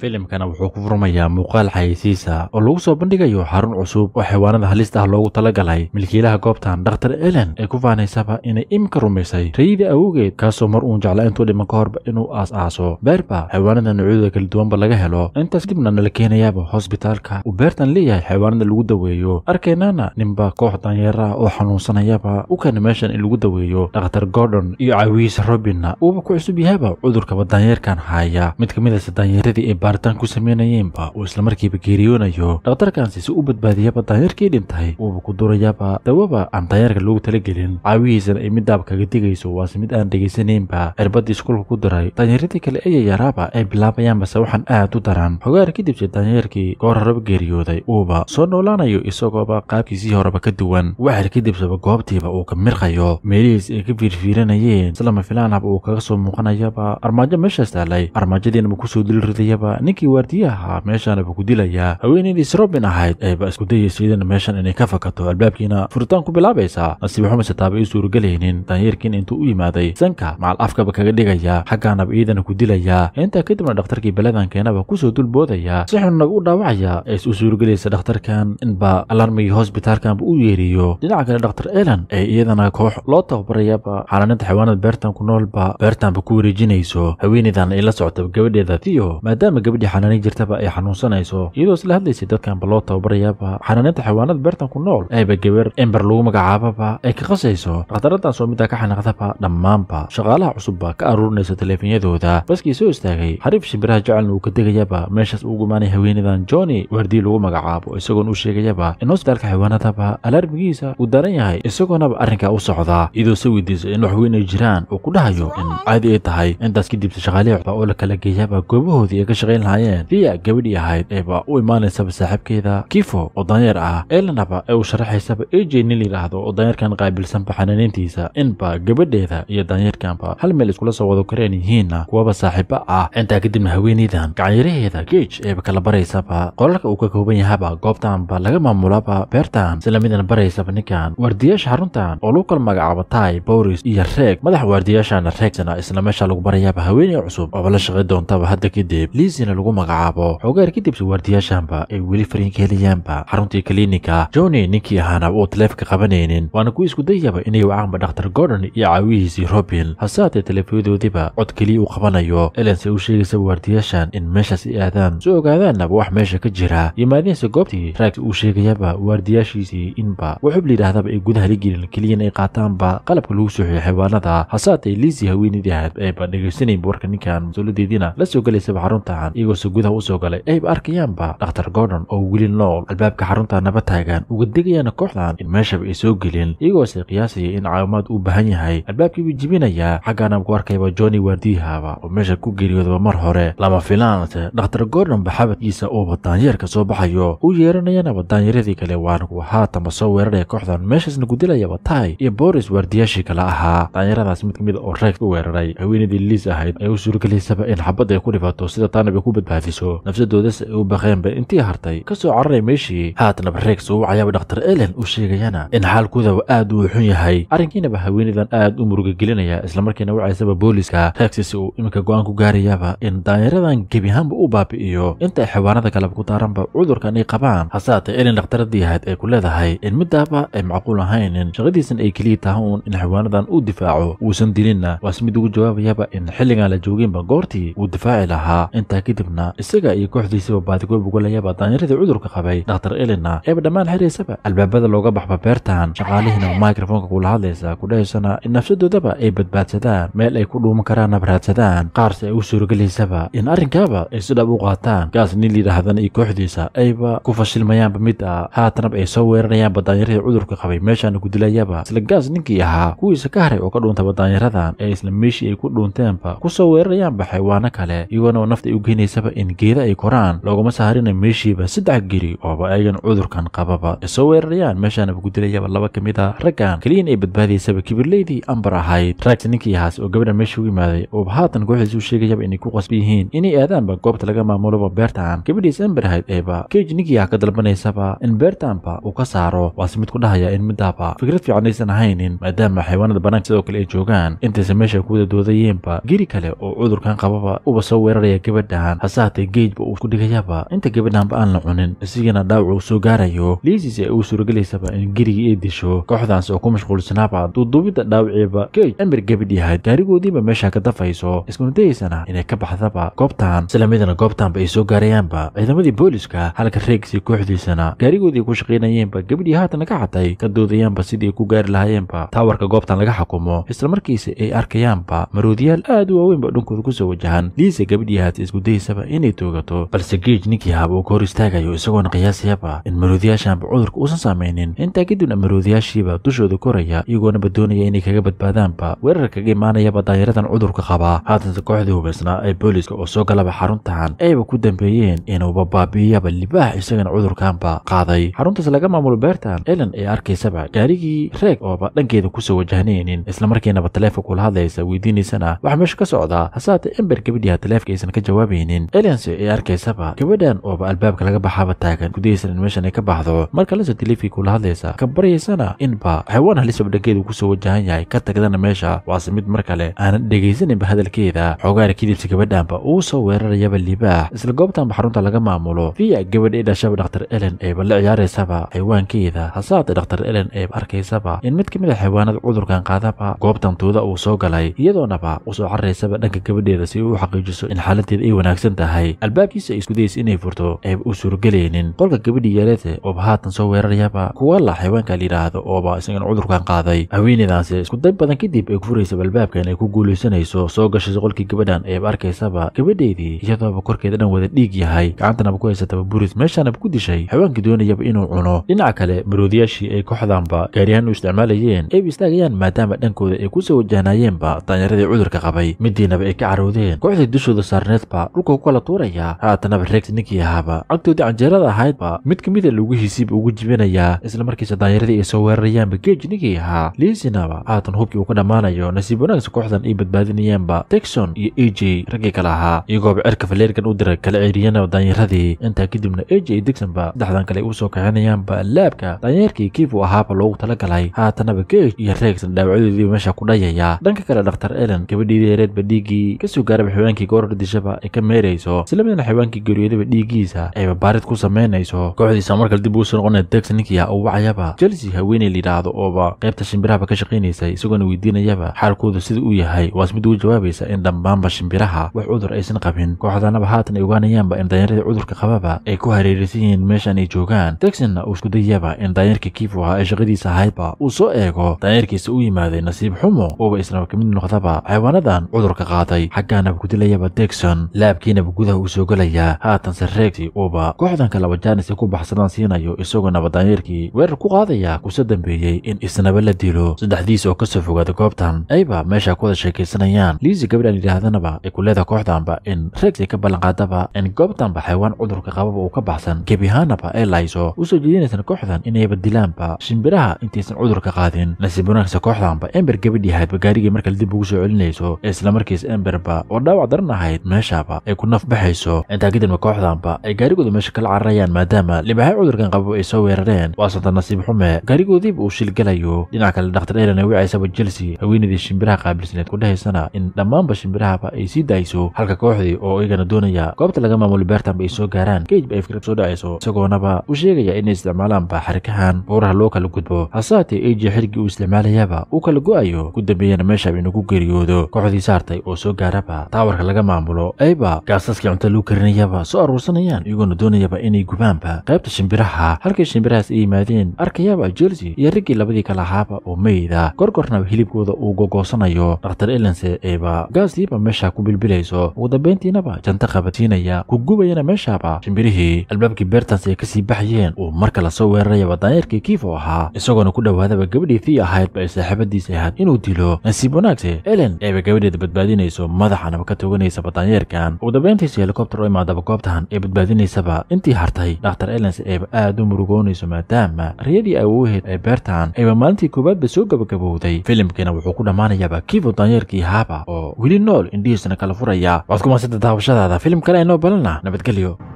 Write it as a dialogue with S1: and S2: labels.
S1: filimkana wuxuu ku furmayaa muuqaal xayeysiisa oo lagu soo bandhigayo xarun cusub oo xayawaanada halista ah loogu talagalay milkiilaha goobtan dhakhtar elen ee ku faanaysaba inay iminka rumaysay rayida awowgeed kaasoo mar uun jeclaa intuu dhiman ka horba inuu aas-aaso beerba xayawaanada noocyadooda kala duwanba laga helo intaas kadibna nala keenayaaba hosbitaalka uu beertan leeyahay xayawaanada lagu daweeyo arkaynaana ninba koox danyeeraha oo xanuunsanayaba u keena meeshan in lagu daweeyo dhakhtar gordon iyo cawiis robinna uuba ku cusub yahaba cudurkaba danyeerkan haaya mid ka midase ah danyeeradii ee baaritaan ku sameynayeenba uu islamarkiiba geeriyoonayo dhakhtarkaansi si u badbaadiyaba daanyeerkii dhintay uuba ku durayaba dawaba aan daanyeerka loogu talagelin caawihiisana ay mid kaga digayso waase mid aan dhegaysanaynba cirbadii iskuulka ku diray daanyeeradii kale ee yaraaba ay bilaabayaanbase waxaan aad u daran xogaar kadibse daanyeerkii goor horeba geeriyooday uuba soo noolaanayo isagooba qaabkiisii horeba ka duwan waxar kadibseba goobtiiba uu ka mirqayo meelihiis ay ka fiirfiiranayeen isla mafilaanaba uu kaga soo muuqanayaba armaajo meeshaas taalay armaajadiinaba kusoo dulridayaba ninkii waardiyaha meeshaanaba ku dilayaa haweeneydii srobin ahayd isku iskudayeys iyadana meeshan inay ka fakato albaabkiina furitaan ku bilaabaysaa nasiib xumise taaba u suuragelaynin danyeerkiina intuu u yimaaday sanka macal afkaba kaga dhigaya xaggaanaba iyadana ku dilayaa intaa kadibna dhakhtarkii baladankeenaba kusoo boodayaa si xun nagu u dhaawacaya ee is u suuragelaysa dhakhtarkan inba alarmigii hosbitaalkanba u yeeriyo dhinaca kale dhakhtar elan ee iyadana koox loo tababarayaba xaalaninta xayawaanada beertan ku noolba beertanba ku wareejinayso haweeneydan ay la socota gabadheeda tiyo maadaama maadaama gabadhii xanaanayn jirtaba ay xanuunsanayso iyadoo isla hadlaysay dadkanba loo tababarayaaba xanaanaynta xayawaanaad beertan ku nool ayba geber ember lagu magacaababa ay ka qasayso khatarradan soo middaa ah ka xanaaqdaba dhammaanba shaqaalaha cusubba ka aruurinaysa taleefonyadooda baskii soo istaagay xariif shimbiraha jecelna uu ka degayaba meeshaas uu gumaanay haweenadan johnny wardii lagu magacaabo isagoon uu sheegayaba in hosbitaalka xayawaanadaba alaarmigiisa uu daran yahay isagoonaba arrinkaa u socdaa iyadoo si weydiisa in waxweyn ay jiraan uu ku dhahayo in caadi ay tahay intaas kadibse shaqaalihi oo la kala geeyaba goobahoodii ee ka shaqay shaqayn lahaayeen liya gabadhii ahayd eeba u imaanaysaba saaxiibkeeda kifo oo danyeer ah elanaba ee uu sharaxaysaba ejey nin layidhaahdo oo danyarkan qaabilsanba xanaanayntiisa inba gabadheeda iyo danyeerkanba hal meel iskula soo wada kareen yihiinna kuwaba saaxiiba ah intaa kadibna haweenaydan gacanyaraheeda geej eeba kala baraysaba qolalka uu ka kooban yahaba goobtaanba laga maamulaba beertan islamidan baraysaba ninkan waardiyaasha xaruntan oo lagu kala magacaabo tai boris iyo reeg madax waardiyaashana reegsana isla meesha lagu barayaaba haweeney cusub ooba la shaqay doontaba hadda kadib liz qiimihiisina lagu magacaabo xogaar kadib suwaardiyaashanba ay weli fariin ka helayaanba xaruntii kiliinika joni ninkii ahaana uu taleefanka qabanaynin waana kuwa iskudayaba inay wacaanba dhakhtar gordon iyo caawihiisii robin hase hasaatee taleefanyadoodiba cod keliya uu qabanayo elense u sheegaysa waardiyaashan in meeshaas ay aadaan si ogaadaannaba wax meesha ka jira yimaadeense goobtii rags uu sheegayaba waardiyaashiisii inba wuxub layidhaahdaba ay gudaha la gelin keliyana ay qaataanba qalabka lagu suuxiyo xayawaanada hasaatee liisii haweenidii ahayd ayba dhegaysanaynba warka ninkan mas-uuladeediina la soo gelaysaba xaruntan dhacaan iyagoo gudaha usoo galay ayba arkayaanba dhakhtar gordon oo weli nool albaabka xarunta naba taagan uga degayaana kooxdan in meeshaba ay soo gelin iyagoose qiyaasaya in caawimaad uu baahan yahay albaabkiibuu jibinayaa xaggaana ku arkayba johnny waardiyahaba oo meesha ku geeriyoodaba mar hore lama filaanse dhakhtar gordon ba xabadkiisa uuba daanyeerka soo baxayo uu yeeranayanaba daanyaradii kale waana kuwa haatanba soo weeraraya kooxdan meeshaasna gudilayaba tay iyo boris waardiyaashii kale ahaa daanyaradaas mid ka mida ah oo reeg u weeraray haweenadii liis ahayd ay u suurgelaysaba in xabadda ay ku dhibaato sida taanab ku badbaafiso nafsadoodas ay u baqeenba intii hartay ka soo cararay meeshii haatana bareegsa u wacayaaba dhakhtar elen u sheegayana in xaalkoodaba aad uu xun yahay arrinkiinaba haweenaydan aad u murugagelinaya islamarkiina wacaysaba booliiska reegsi si uu iminka go'aan ku gaarayaba in daanyaradan gebiahaanba u baabi'iyo inta ay kaleba ku daaranba cudurkan ay qabaan hase haatee elen dhakhtaradii ahayd ay ku leedahay in middaaba ay macquul ahaynin shaqadiisan ay keliya taha uun in xawaanadan uu difaaco uusan dilinna waase mid ugu jawaabayaaba in xilligaan la jooginba goortii uu difaaci lahaa intaa kadibna isaga iyo kooxdiisaba baadigoob uga layaaba daanyaradii cudurka qabay daktar elina eeba dhammaan xiraysaba albaabada looga baxba beertan shaqaalihiina maikrofoonka kula hadlaysa ku dhahaysana in nafsadoodaba ay badbaadsadaan meel ay ku dhuuman karaanna baraadsadaan qaarse ay u suurogelaysaba in arrinkaaba ay si dhab u qaataan gaas nin yidhaahdana iyo kooxdiisa ayba ku fashilmayaanba mid ah haatanaba ay soo weerarayaanba daanyaradii cudurka qabay meeshaana dilayaba isla gaas ninkii ahaa kuwiisa ka haray oo ka dhuuntaba daanyaradan ee isla meeshii ay ku dhuunteenba ku soo weerarayaanba xaywaano kale iyagoona nafta ay u geyna muujinaysaba in geeda ay koraan looguma saharina meeshiiba saddex geri ooba ayagan cudurkan qababa ay soo weerarayaan meeshaanaba gudilayaba laba ka mid ah raggan keliya in ay badbaadaysaba kibirleydii ambar ahayd rags ninkii ahaas oo gabadha meesha u yimaaday ooba haatan kooxdiisa u sheegayaba inay ku qasbi yihiin inay aadaanba goobta laga maamuloba beertan gabadhiis amber ahayd eeba keji ninkii ah ka dalbanaysaba in beertanba uu ka saaro waase mid ku dhahaya in midaaba fikrad fiican aysan ahaynin maadaama xaywaanada banaanka sidoo kale ay joogaan intaysa meesha ku wada doodayeenba geri kale oo cudurkan qababa uba soo weeraraya gabadhahan ahaan hase haatee geejba uu isku dhigayaba inta gabadhanba aan la cunin isigana dhaawac uu soo gaarayo liisis ee uu suuragelaysaba in gerigii ay disho kooxdaans oo ku mashquulsanaaba ah, duuduubidda dhaawaceeba geej amir gabadh yahay gaarigoodiiba meeshaa ka dafayso iskumadayeysana inay ka baxdaba goobtan isla midna goobtaanba ay soo gaarayaanba ciidamadii booliiska halka reegsi kooxdiisana gaarigoodii ku shaqaynayeenba gabadhii haatan ka xatay ka doodayaanba sidii ku gaari lahaayeenba taawarka goobtan laga xukumo isla markiisa ay arkayaanba maroodiyaal aad u waaweynba dhunkooda ku soo wajahan liisa gabadhii haatay isku daysaaba inay toogato balse geej ninkii hab uu ka hor istaagayo isagoona qiyaasayaba ah in maroodiyaashaanba cudurka uusan saamaynin intaa kadibna maroodiyaashiiba dushooda koraya iyagoonaba doonaya inay kaga badbaadaanba weerar kaga imaanayaba daayaradan cudurka qabaa haatanse kooxdii hubaysnaa ee booliiska oo soo galaba xaruntan ayba ku dambeeyeen inuuba baabi'iyaba libaax isagana cudurkaanba qaaday xaruntaas laga maamulo beertan elen ee arkaysaba gaarigii reeg ooba dhankeeda kusoo wajahnaynin islamarkiinaba taleefonka kula hadlaysa weydiinaysana waxaa meesha ka socdaa hase haatee ember gabadhiha taleefka aysan ka jawaabayn weynin elianse ee arkaysaba gabadhan ooba albaabka laga baxaaba taagan gudahiisana meeshan ay ka baxdo marka lasoo taleefkii kula hadlaysa ka baryaysana inba xawaan halisab dhankeedu kusoo wajahan yahay ka tagdana meesha waase mid mar kale aanan dhegaysaninba hadalkeeda xoogaara kadibsi gabadhaanba uu soo weerarayaba libaax isla goobtaanba xarunta laga maamulo fiya gabadh ee dhashaba dhakhtar elen eeba la ciyaareysaba xayawaankeeda hasaate dhakhtar elen eeba arkaysaba in mid ka mid a ah xayawaanada cudurkan qaadaba goobtan tuuda uu soo galay iyadoonaba u soo caraysaba dhanka gabadheeda si uu u xaqiijiso in xaaladeeda ay wanaag wanaagsan tahay albaabkiisa ay isku inay furto ayba u suuragelaynin qolka gabadhii yeelete ooba haatan soo weerarayaba kuwa la xayawaanka layidhaahdo ooba isagana cudurkan qaaday haweenaydaanse isku day badan kadib ay ku furaysaba albaabkan ay ku guulaysanayso soo gashay qolkii gabadhan eeb arkaysaba gabadheedii iyadooba korkeeda dhan wada dhiig yahay gacantanaba ku haysataba buris meeshaanaba ku dishay xawaankii doonayaba inuu cuno dhinaca kale maroodiyaashii ay kooxdaanba gaari u isticmaalayeen ayba istaagayaan maadaama dhankooda ay kusoo wajahnaayeenba daanyaradii cudurka qabay midiinaba ay ka carowdeen kooxdii dushooda saarneedba dhulka kala tuurayaa haatanaba reegta ninkii ahaaba cagtoodii canjeerada ahaydba mid ka mida ah lugihiisiiba ugu jibinayaa isla markiisa daanyaradii ay soo weerarayaanba geeji ninkii ahaa liisinaba haatan hubkii uu ka dhammaanayo nasiib wanaagsa kooxdan ay badbaadinayaanba texon iyo a j raggii kale ahaa iyagooba cerka faleergan u dira kala ceeriyana daanyaradii intaa kadibna a j dixonba saddexdan kale u soo kixinayaanba laabka daanyeerkii kiifu ahaaba loogu tala galay haatanaba geej iyo reegtan dhaawacyadoodii meesha ku dhayayaa dhanka kale dhakhtar elen gabadhiideereedba dhiiggii kasoo gaaraba xaweenkii goorardishaba ee ka dhammaynayso isla midna ah xawaankii geeriyodaba dhiigiisa ayba baarid ku samaynayso kooxdiisa markale dib uusoo soo noqonaya degs ninkii u wacayaba jelsi haweeney layidhaahdo ooba qaybta shimbirahaba ka shaqaynaysay isagoona weydiinayaba xaalkooda sida uu yahay waas mid ugu jawaabaysa in dhammaanba shimbiraha wax cudur aysan qabin kooxdanaba haatan ay ogaanayaanba in daanyaradii cudurka qababa ay ku hareeraysan yihiin meeshan ay joogaan degsinna uu isku iskudayaba in daanyarka kiifuha ah ay shaqadiisa ahaydba uu soo eego daanyarkiisa u yimaaday nasiib xumo uuba isnaba ka mid noqdaba xaywaanadan cudurka qaaday xaggaanaba ku dilayaba degson laab shacabkiinaba gudaha uu soo gelayaa haatanse sareegtii uuba kooxdanka laba jaanis ee ku baxsadaan siinayo isagoo nabadaanyeerkii weerar ku qaadaya kusa dambeeyey in isnaba la dilo saddexdiis oo kasoo fogaada goobtan ayba meeshaa ku wada sheekaysanayaan liisi gabdhaan yidhaahdanaba ay leedahay kooxdanba in reegsi ka ballanqaadaba in goobtanba xayawaan cudurka qababa uu ka baxsan gebihaanaba ay lahayso usoo jeedinaysan kooxdan inayba dilaanba shimbiraha intaysan cudurka qaadin nasiib wanaagsa kooxdanba ember gabadhiahaydba gaarigii markale dib ugu soo celinayso ee islamarkiis emberba oo dhaawac daran ahayd meeshaaba ay ku naf baxayso intaa intaakidanba kooxdanba ay gaarigooda meesha kala cararayaan maadaama libaaxay cudurkan qabo ay soo weerareen waasatan nasiib xume gaarigoodiiba uu shilgelayo dhinac kale dhakhtar elan wicaysaba chelsea haweenadii shimbiraha qaabilsaneed ku dhahaysana in dhammaanba shimbirahaba ay sii daayso halka kooxdii oo iyagana doonaya goobta laga maamulo beertanba ay soo gaaraan kejba ay fikrad soo dhacayso isagoonaba u sheegaya inay isticmaalaanba xarikahan buuraha loo kala gudbo hase haatee eji xirigii uu isticmaalayaba uu kala go'ayo ku dambeeyana meeshaaba inugu geeriyoodo kooxdii saartay oo soo gaaraba taawarka laga maamulo ayba shacabka gaasaskii cunta luu karinayaba soo aruursanayaan iyagoona doonayaba inay gubaanba qaybta shimbiraha halkay shimbirahaas ay yimaadeen arkayaba jersey iyo riggii labadii kale ahaaba oo meyda gorgornaba hilibkooda uu gogoosanayo dhakhtar elense eeba gaasiiba meesha ku bilbilayso ugu dambayntiinaba janta qabadsiinaya kugubayana meeshaaba shimbirihii albaabkii beertaas ay kasii baxayeen uu mar kale soo weerarayaba daanyeerkii kiifo ahaa isagoona ku dhowaadaba gabadhii ahayd ba ay saaxiibadiis ahayd inuu dilo nasiib wanaagse elen eeba gabadheeda badbaadinayso madaxanaba ka toganaysaba daanyeerkan ugu dambeyntiisii helikobtar oo imaadaba goobtan ee badbaadinaysaba intii hartay dhaktar elens ayba aad u murugoonayso maadaama riyadii awooheed ee beertan ayba maalintii koowaadba soo gabagabowday filimkiina wuxuu ku dhammaanayaaba kivo danyeerkii haaba oo wili nool indhihiisana kala furaya waad kuma sida daawashadaada filim kale inoo balana nabadgelyo